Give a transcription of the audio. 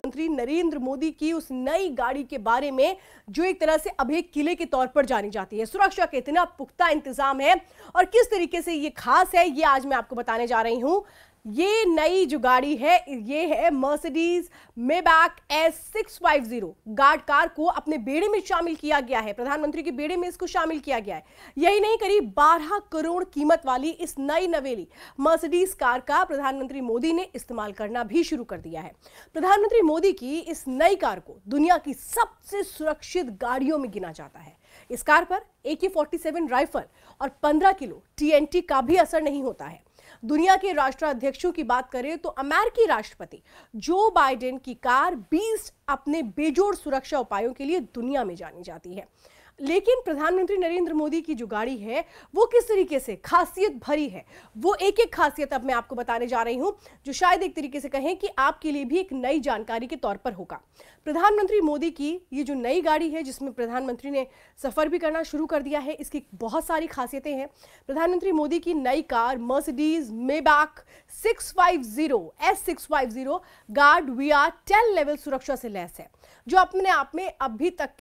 प्रधानमंत्री नरेंद्र मोदी की उस नई गाड़ी के बारे में जो एक तरह से अभी किले के तौर पर जानी जाती है सुरक्षा का इतना पुख्ता इंतजाम है और किस तरीके से ये खास है ये आज मैं आपको बताने जा रही हूं ये नई जो गाड़ी है ये है Mercedes Maybach S six five zero guard car को अपने बेड़े में शामिल किया गया है प्रधानमंत्री के बेड़े में इसको शामिल किया गया है यही नहीं करीब बारह करोड़ कीमत वाली इस नई नवेली मर्सिडीज कार का प्रधानमंत्री मोदी ने इस्तेमाल करना भी शुरू कर दिया है प्रधानमंत्री मोदी की इस नई कार को दुनिया की सबसे सुरक्षित गाड़ियों में गिना जाता है इस कार पर ए के राइफल और पंद्रह किलो टी का भी असर नहीं होता है दुनिया के राष्ट्राध्यक्षों की बात करें तो अमेरिकी राष्ट्रपति जो बाइडेन की कार बीस अपने बेजोड़ सुरक्षा उपायों के लिए दुनिया में जानी जाती है लेकिन प्रधानमंत्री नरेंद्र मोदी की जो गाड़ी है वो किस तरीके से खासियत भरी है वो एक एक खासियत अब मैं आपको बताने जा रही हूं जो शायद एक तरीके से कहें कि आपके लिए भी एक नई जानकारी के तौर पर होगा प्रधानमंत्री मोदी की ये जो नई गाड़ी है जिसमें प्रधानमंत्री ने सफ़र भी करना शुरू कर दिया है इसकी बहुत सारी खासियतें हैं प्रधानमंत्री मोदी की नई car Mercedes Maybach five zero guard V R ten level सुरक्षा से लैस है जो अपने आप में अभी तक